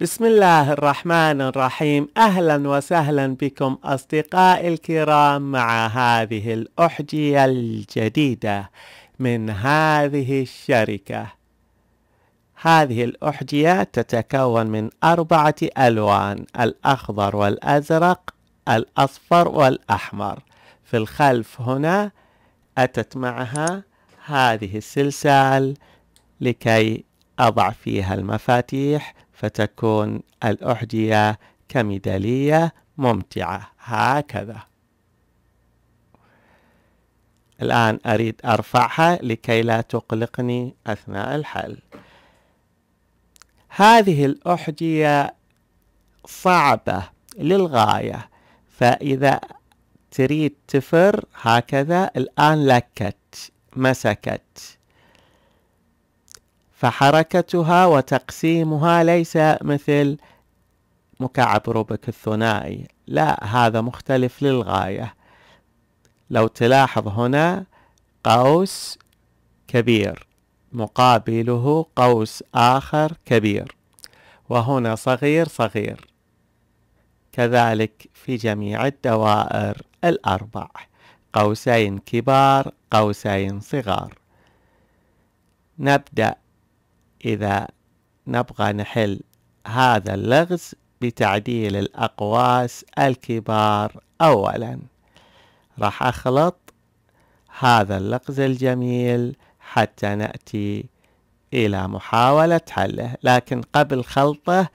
بسم الله الرحمن الرحيم أهلا وسهلا بكم أصدقائي الكرام مع هذه الأحجية الجديدة من هذه الشركة هذه الأحجية تتكون من أربعة ألوان الأخضر والأزرق الأصفر والأحمر في الخلف هنا أتت معها هذه السلسال لكي أضع فيها المفاتيح فتكون الأحدية كميدالية ممتعة هكذا الآن أريد أرفعها لكي لا تقلقني أثناء الحل هذه الأحجية صعبة للغاية فإذا تريد تفر هكذا الآن لكت مسكت فحركتها وتقسيمها ليس مثل مكعب روبك الثنائي لا هذا مختلف للغاية لو تلاحظ هنا قوس كبير مقابله قوس آخر كبير وهنا صغير صغير كذلك في جميع الدوائر الأربع قوسين كبار قوسين صغار نبدأ إذا نبغى نحل هذا اللغز بتعديل الأقواس الكبار أولا راح أخلط هذا اللغز الجميل حتى نأتي إلى محاولة حله لكن قبل خلطه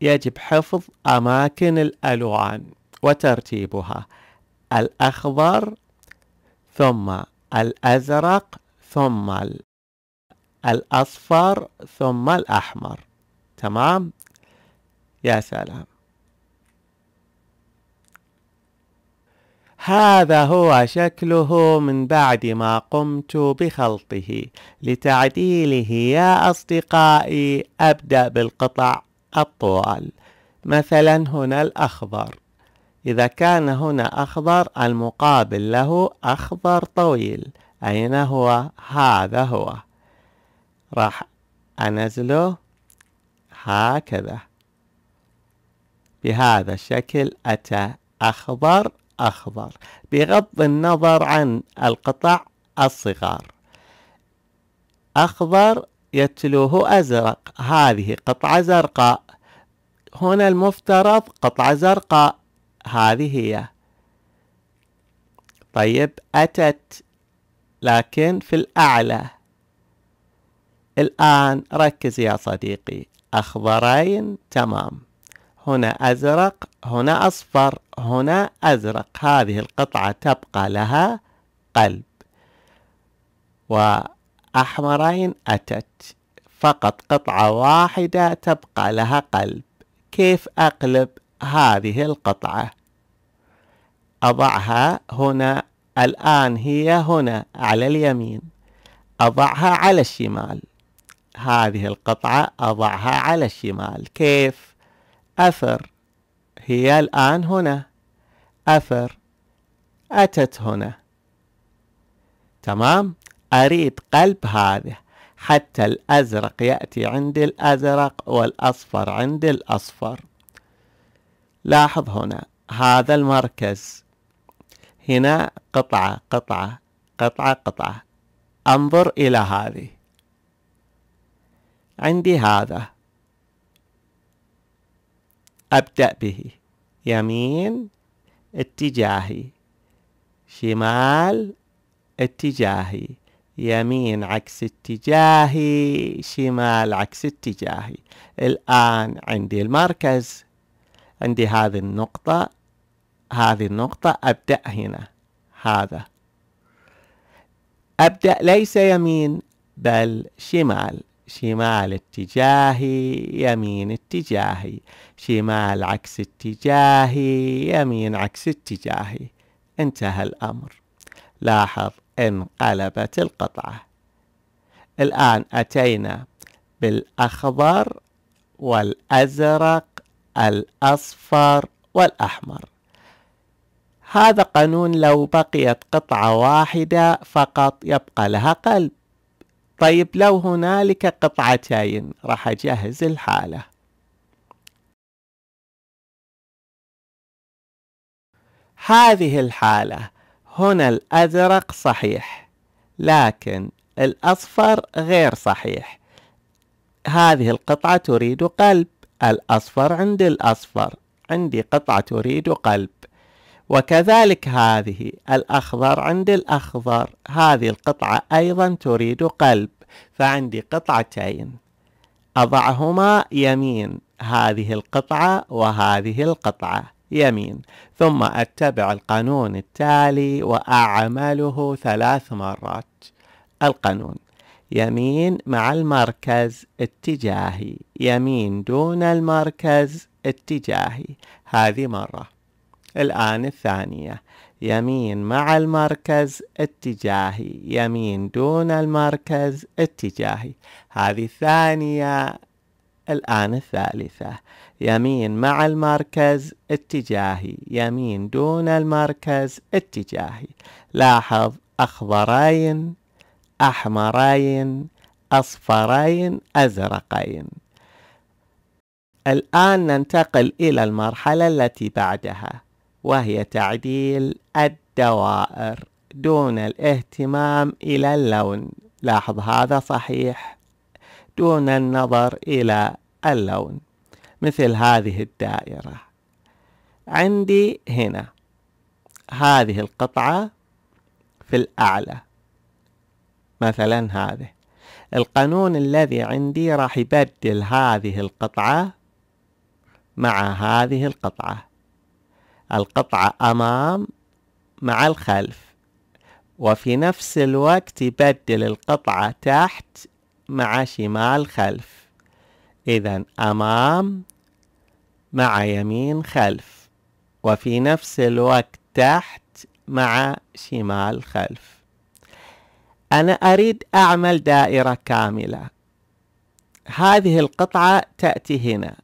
يجب حفظ أماكن الألوان وترتيبها الأخضر ثم الأزرق ثم الأصفر ثم الأحمر تمام يا سلام هذا هو شكله من بعد ما قمت بخلطه لتعديله يا أصدقائي أبدأ بالقطع الطوال مثلا هنا الأخضر إذا كان هنا أخضر المقابل له أخضر طويل أين هو؟ هذا هو راح أنزله هكذا بهذا الشكل أتى أخضر أخضر بغض النظر عن القطع الصغار أخضر يتلوه أزرق هذه قطعة زرقاء هنا المفترض قطعة زرقاء هذه هي طيب أتت لكن في الأعلى الآن ركز يا صديقي أخضرين تمام هنا أزرق هنا أصفر هنا أزرق هذه القطعة تبقى لها قلب وأحمرين أتت فقط قطعة واحدة تبقى لها قلب كيف أقلب هذه القطعة أضعها هنا الآن هي هنا على اليمين أضعها على الشمال هذه القطعة أضعها على الشمال كيف؟ أثر هي الآن هنا أثر أتت هنا تمام؟ أريد قلب هذه حتى الأزرق يأتي عند الأزرق والأصفر عند الأصفر لاحظ هنا هذا المركز هنا قطعة قطعة قطعة قطعة انظر إلى هذه عندي هذا أبدأ به يمين اتجاهي شمال اتجاهي يمين عكس اتجاهي شمال عكس اتجاهي الآن عندي المركز عندي هذه النقطة هذه النقطة أبدأ هنا هذا أبدأ ليس يمين بل شمال شمال اتجاهي يمين اتجاهي شمال عكس اتجاهي يمين عكس اتجاهي انتهى الأمر لاحظ انقلبت القطعة الآن أتينا بالأخضر والأزرق الأصفر والأحمر هذا قانون لو بقيت قطعة واحدة فقط يبقى لها قلب طيب لو هنالك قطعتين راح أجهز الحالة هذه الحالة هنا الأزرق صحيح لكن الأصفر غير صحيح هذه القطعة تريد قلب الأصفر عند الأصفر عندي قطعة تريد قلب وكذلك هذه الأخضر عند الأخضر هذه القطعة أيضا تريد قلب فعندي قطعتين أضعهما يمين هذه القطعة وهذه القطعة يمين ثم أتبع القانون التالي وأعمله ثلاث مرات القانون يمين مع المركز اتجاهي يمين دون المركز اتجاهي هذه مرة الآن الثانية يمين مع المركز اتجاهي يمين دون المركز اتجاهي هذه الثانية الآن الثالثة يمين مع المركز اتجاهي يمين دون المركز اتجاهي لاحظ أخضرين أحمرين أصفرين أزرقين الآن ننتقل إلى المرحلة التي بعدها وهي تعديل الدوائر دون الاهتمام إلى اللون لاحظ هذا صحيح دون النظر إلى اللون مثل هذه الدائرة عندي هنا هذه القطعة في الأعلى مثلا هذه القانون الذي عندي راح يبدل هذه القطعة مع هذه القطعة القطعة أمام مع الخلف وفي نفس الوقت يبدل القطعة تحت مع شمال خلف إذا أمام مع يمين خلف وفي نفس الوقت تحت مع شمال خلف أنا أريد أعمل دائرة كاملة هذه القطعة تأتي هنا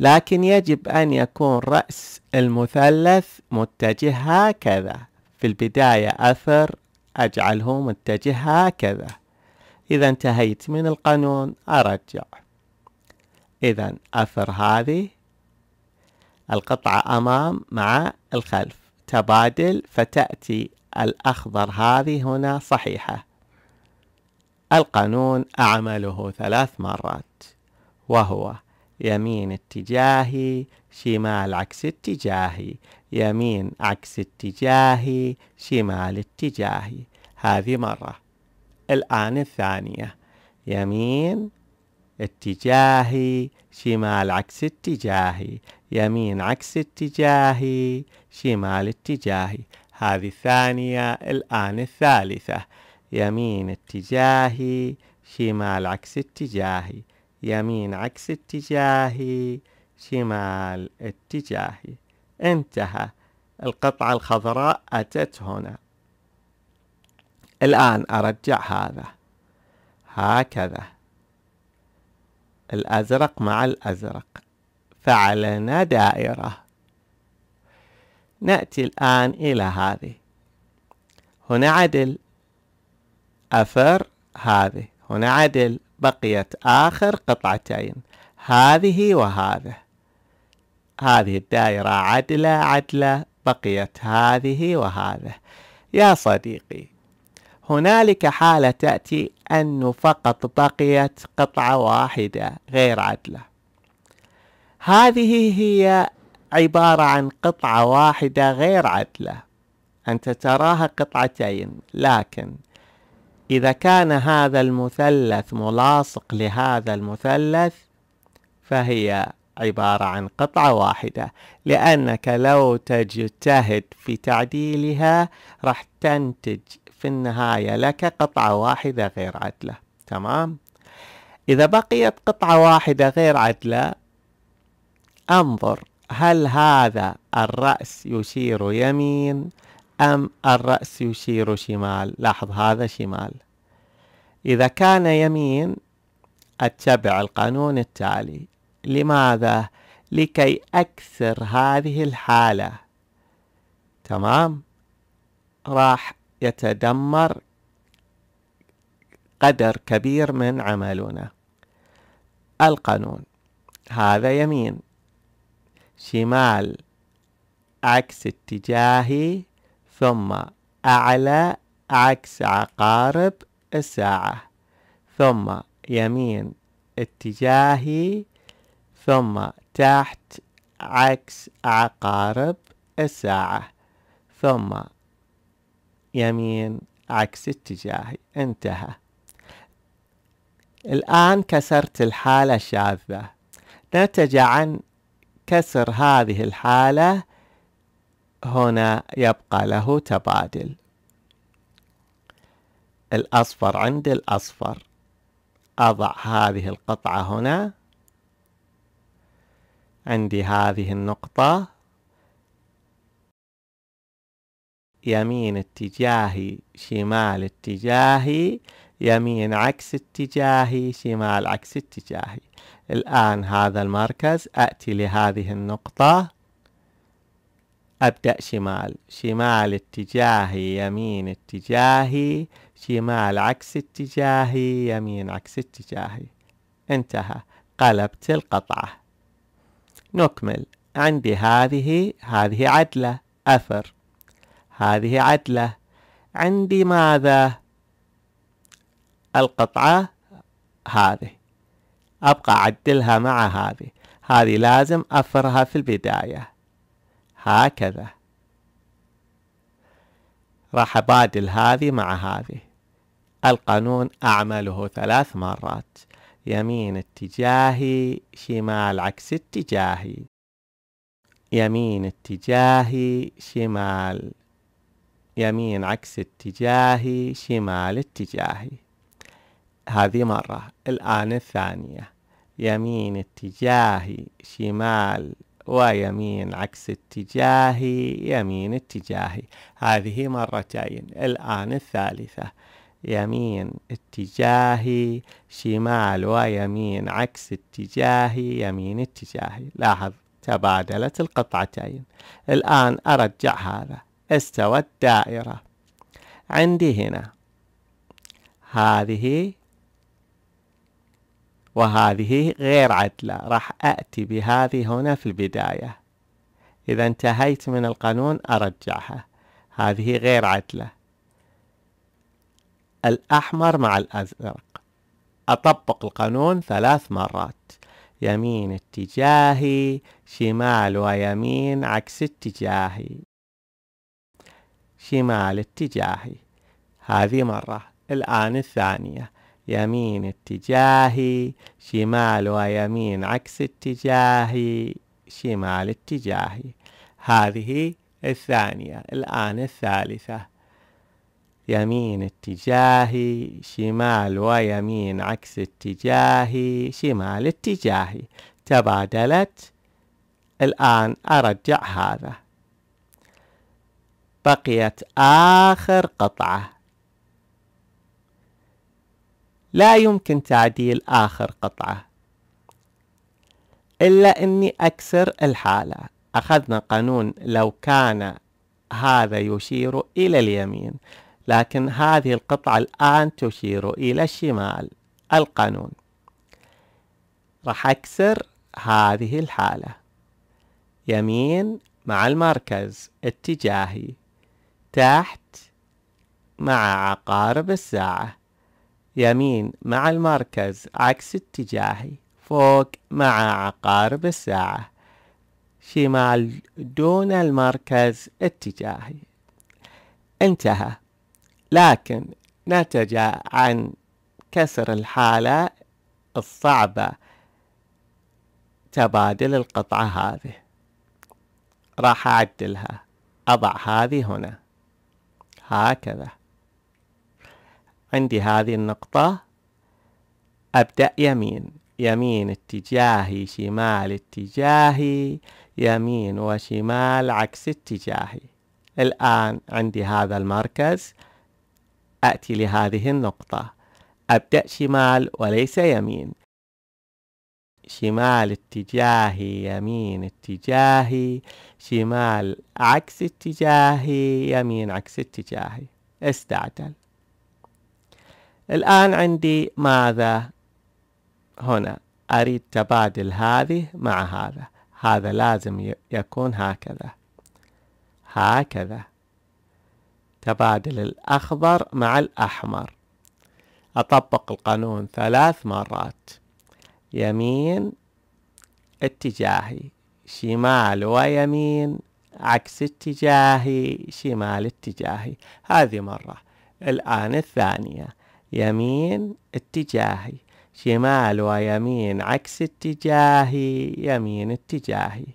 لكن يجب أن يكون رأس المثلث متجه هكذا في البداية أثر أجعله متجه هكذا إذا انتهيت من القانون أرجع إذا أثر هذه القطعة أمام مع الخلف تبادل فتأتي الأخضر هذه هنا صحيحة القانون أعمله ثلاث مرات وهو يمين اتجاهي شمال عكس اتجاهي يمين عكس اتجاهي شمال اتجاهي هذه مرة الآن الثانية يمين اتجاهي شمال عكس اتجاهي يمين عكس اتجاهي شمال اتجاهي هذه الثانية الآن الثالثة يمين اتجاهي شمال عكس اتجاهي يمين عكس اتجاهي شمال اتجاهي انتهى القطعة الخضراء أتت هنا الآن أرجع هذا هكذا الأزرق مع الأزرق فعلنا دائرة نأتي الآن إلى هذه هنا عدل أفر هذه هنا عدل بقيت آخر قطعتين هذه وهذا هذه الدائرة عدلة عدلة بقيت هذه وهذا يا صديقي هنالك حالة تأتي أنه فقط بقيت قطعة واحدة غير عدلة هذه هي عبارة عن قطعة واحدة غير عدلة أنت تراها قطعتين لكن إذا كان هذا المثلث ملاصق لهذا المثلث فهي عبارة عن قطعة واحدة لأنك لو تجتهد في تعديلها راح تنتج في النهاية لك قطعة واحدة غير عدلة تمام؟ إذا بقيت قطعة واحدة غير عدلة انظر هل هذا الرأس يشير يمين أم الرأس يشير شمال لاحظ هذا شمال إذا كان يمين أتبع القانون التالي لماذا؟ لكي أكسر هذه الحالة تمام راح يتدمر قدر كبير من عملنا القانون هذا يمين شمال عكس اتجاهي ثم أعلى عكس عقارب الساعة ثم يمين اتجاهي ثم تحت عكس عقارب الساعة ثم يمين عكس اتجاهي انتهى الآن كسرت الحالة الشاذة نتج عن كسر هذه الحالة هنا يبقى له تبادل الأصفر عند الأصفر أضع هذه القطعة هنا عندي هذه النقطة يمين اتجاهي شمال اتجاهي يمين عكس اتجاهي شمال عكس اتجاهي الآن هذا المركز أتي لهذه النقطة أبدأ شمال شمال اتجاهي يمين اتجاهي شمال عكس اتجاهي يمين عكس اتجاهي انتهى قلبت القطعة نكمل عندي هذه هذه عدلة أثر هذه عدلة عندي ماذا القطعة هذه أبقى أعدلها مع هذه هذه لازم أفرها في البداية هكذا راح أبادل هذه مع هذه القانون أعمله ثلاث مرات يمين اتجاهي شمال عكس اتجاهي يمين اتجاهي شمال يمين عكس اتجاهي شمال اتجاهي هذه مرة الآن الثانية يمين اتجاهي شمال ويمين عكس اتجاهي يمين اتجاهي هذه مرتين الآن الثالثة يمين اتجاهي شمال ويمين عكس اتجاهي يمين اتجاهي لاحظ تبادلت القطعتين الآن أرجع هذا استوت دائرة عندي هنا هذه وهذه غير عدلة راح أأتي بهذه هنا في البداية إذا انتهيت من القانون أرجعها هذه غير عدلة الأحمر مع الأزرق أطبق القانون ثلاث مرات يمين اتجاهي شمال ويمين عكس اتجاهي شمال اتجاهي هذه مرة الآن الثانية يمين اتجاهي شمال ويمين عكس اتجاهي شمال اتجاهي هذه الثانية الآن الثالثة يمين اتجاهي شمال ويمين عكس اتجاهي شمال اتجاهي تبادلت الآن أرجع هذا بقيت آخر قطعة لا يمكن تعديل آخر قطعة إلا أني أكسر الحالة أخذنا قانون لو كان هذا يشير إلى اليمين لكن هذه القطعة الآن تشير إلى الشمال القانون راح أكسر هذه الحالة يمين مع المركز اتجاهي تحت مع عقارب الساعة يمين مع المركز عكس اتجاهي فوق مع عقارب الساعة شمال دون المركز اتجاهي انتهى لكن نتج عن كسر الحالة الصعبة تبادل القطعة هذه راح أعدلها أضع هذه هنا هكذا عندي هذه النقطة أبدأ يمين يمين اتجاهي شمال اتجاهي يمين وشمال عكس اتجاهي الآن عندي هذا المركز أتي لهذه النقطة أبدأ شمال وليس يمين شمال اتجاهي يمين اتجاهي شمال عكس اتجاهي يمين عكس اتجاهي استعجل الآن عندي ماذا هنا أريد تبادل هذه مع هذا هذا لازم يكون هكذا هكذا تبادل الأخضر مع الأحمر أطبق القانون ثلاث مرات يمين اتجاهي شمال ويمين عكس اتجاهي شمال اتجاهي هذه مرة الآن الثانية يمين اتجاهي شمال ويمين عكس اتجاهي يمين اتجاهي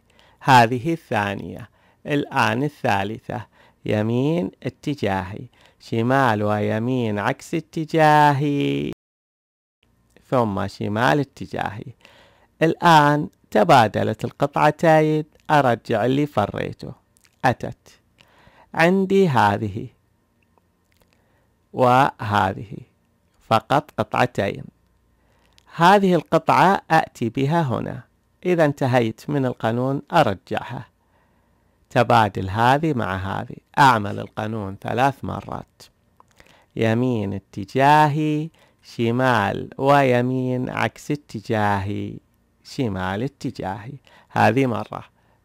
هذه الثانية الآن الثالثة يمين اتجاهي شمال ويمين عكس اتجاهي ثم شمال اتجاهي الآن تبادلت القطعتين أرجع اللي فريته أتت عندي هذه وهذه فقط قطعتين هذه القطعة أأتي بها هنا إذا انتهيت من القانون أرجعها تبادل هذه مع هذه أعمل القانون ثلاث مرات يمين اتجاهي شمال ويمين عكس اتجاهي شمال اتجاهي هذه مرة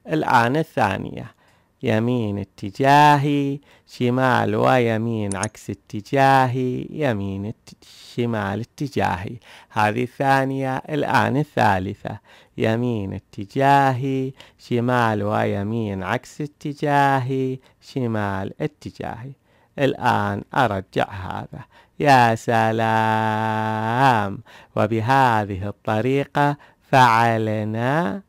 الآن الثانية يمين اتجاهي شمال ويمين عكس اتجاهي يمين اتجاهي شمال اتجاهي هذه الثانية الآن الثالثة يمين اتجاهي شمال ويمين عكس اتجاهي شمال اتجاهي الآن أرجع هذا يا سلام وبهذه الطريقة فعلنا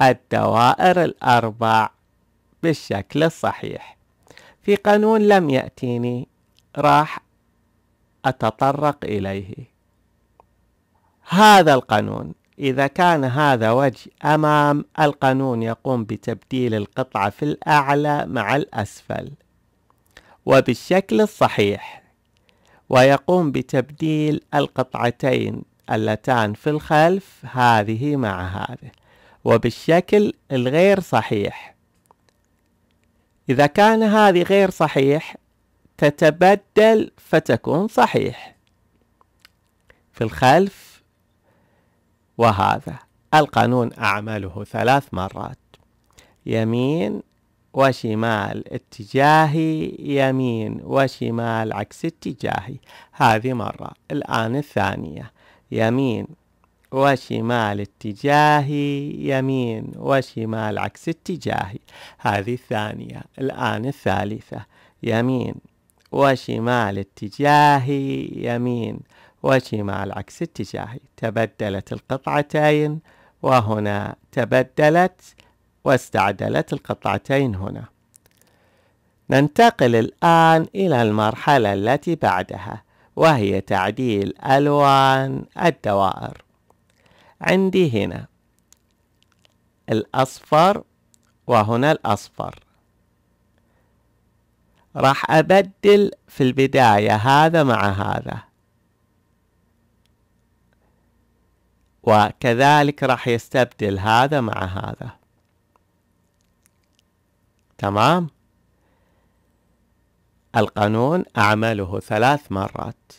الدوائر الأربع بالشكل الصحيح في قانون لم يأتيني راح أتطرق إليه هذا القانون إذا كان هذا وجه أمام القانون يقوم بتبديل القطعة في الأعلى مع الأسفل وبالشكل الصحيح ويقوم بتبديل القطعتين اللتان في الخلف هذه مع هذه وبالشكل الغير صحيح إذا كان هذه غير صحيح تتبدل فتكون صحيح في الخلف وهذا القانون أعمله ثلاث مرات يمين وشمال اتجاهي يمين وشمال عكس اتجاهي هذه مرة الآن الثانية يمين وشمال اتجاهي يمين وشمال عكس اتجاهي هذه الثانية الآن الثالثة يمين وشمال اتجاهي يمين وشمال عكس اتجاهي تبدلت القطعتين وهنا تبدلت واستعدلت القطعتين هنا ننتقل الآن إلى المرحلة التي بعدها وهي تعديل ألوان الدوائر عندي هنا الأصفر وهنا الأصفر راح أبدل في البداية هذا مع هذا وكذلك راح يستبدل هذا مع هذا تمام القانون أعمله ثلاث مرات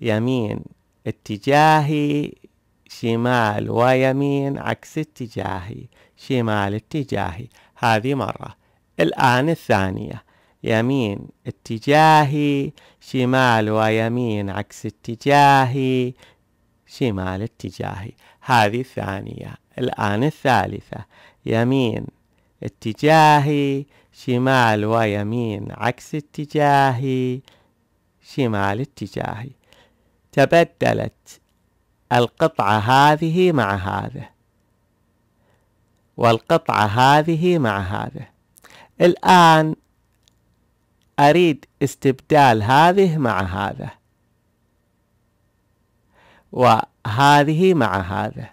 يمين اتجاهي شمال ويمين عكس اتجاهي شمال اتجاهي هذه مرة الآن الثانية يمين اتجاهي شمال ويمين عكس اتجاهي شمال اتجاهي هذه الثانية الآن الثالثة يمين اتجاهي شمال ويمين عكس اتجاهي شمال اتجاهي تبدلت القطعة هذه مع هذا والقطعة هذه مع هذا الآن أريد استبدال هذه مع هذا وهذه مع هذا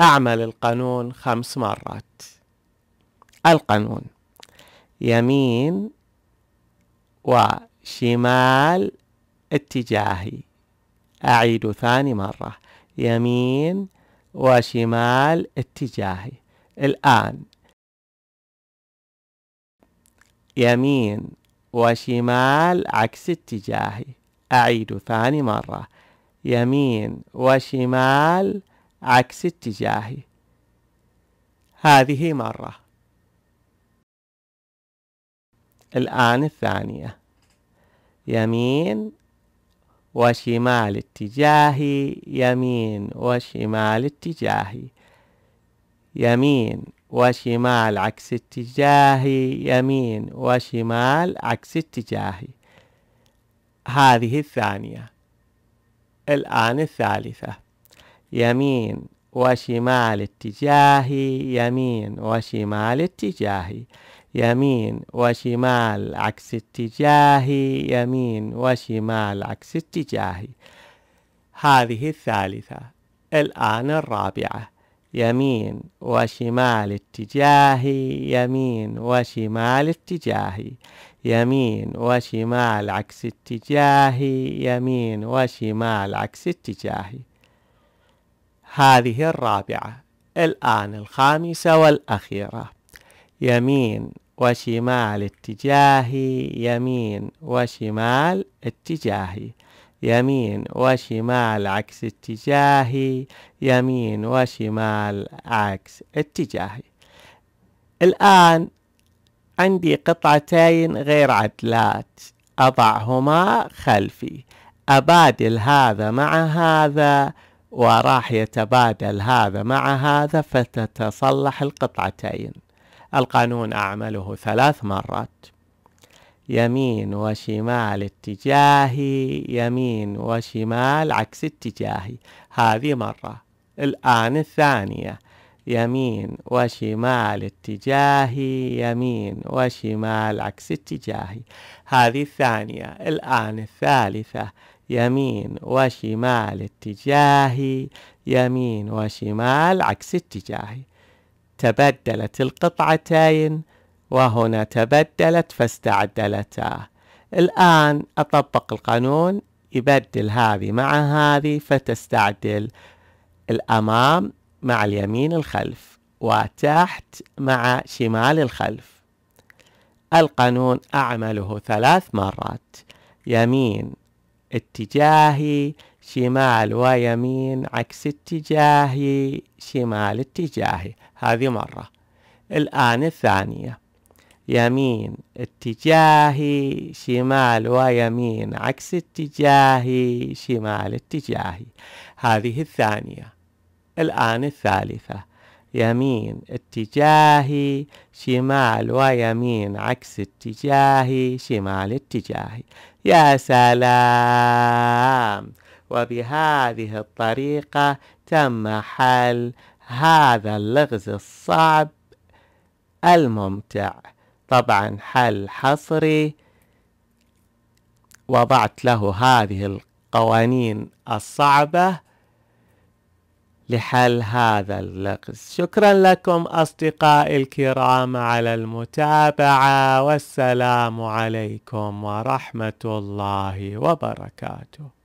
أعمل القانون خمس مرات القانون يمين وشمال اتجاهي أعيد ثاني مرة يمين وشمال اتجاهي الآن يمين وشمال عكس اتجاهي أعيد ثاني مرة يمين وشمال عكس اتجاهي هذه مرة الآن الثانية يمين وشمال اتجاهي يمين وشمال اتجاهي يمين وشمال عكس اتجاهي يمين وشمال عكس اتجاهي هذه الثانية الآن الثالثة يمين وشمال اتجاهي يمين وشمال اتجاهي يمين وشمال عكس اتجاهي يمين وشمال عكس اتجاهي هذه الثالثة الآن الرابعة يمين وشمال اتجاهي يمين وشمال اتجاهي يمين وشمال عكس اتجاهي يمين وشمال عكس اتجاهي هذه الرابعة الآن الخامسة والأخيرة يمين وشمال اتجاهي يمين وشمال اتجاهي يمين وشمال عكس اتجاهي يمين وشمال عكس اتجاهي الآن عندي قطعتين غير عدلات أضعهما خلفي أبادل هذا مع هذا وراح يتبادل هذا مع هذا فتتصلح القطعتين القانون أعمله ثلاث مرات يمين وشمال اتجاهي يمين وشمال عكس اتجاهي هذه مرة الآن الثانية يمين وشمال اتجاهي يمين وشمال عكس اتجاهي هذه الثانية الآن الثالثة يمين وشمال اتجاهي يمين وشمال عكس اتجاهي تبدلت القطعتين وهنا تبدلت فاستعدلتا الآن أطبق القانون يبدل هذه مع هذه فتستعدل الأمام مع اليمين الخلف وتحت مع شمال الخلف القانون أعمله ثلاث مرات يمين اتجاهي شمال ويمين عكس اتجاهي شمال اتجاهي هذه مرة الآن الثانية يمين اتجاهي شمال ويمين عكس اتجاهي شمال اتجاهي هذه الثانية الآن الثالثة يمين اتجاهي شمال ويمين عكس اتجاهي شمال اتجاهي يا سلام وبهذه الطريقة تم حل هذا اللغز الصعب الممتع طبعا حل حصري وضعت له هذه القوانين الصعبة لحل هذا اللغز شكرا لكم أصدقائي الكرام على المتابعة والسلام عليكم ورحمة الله وبركاته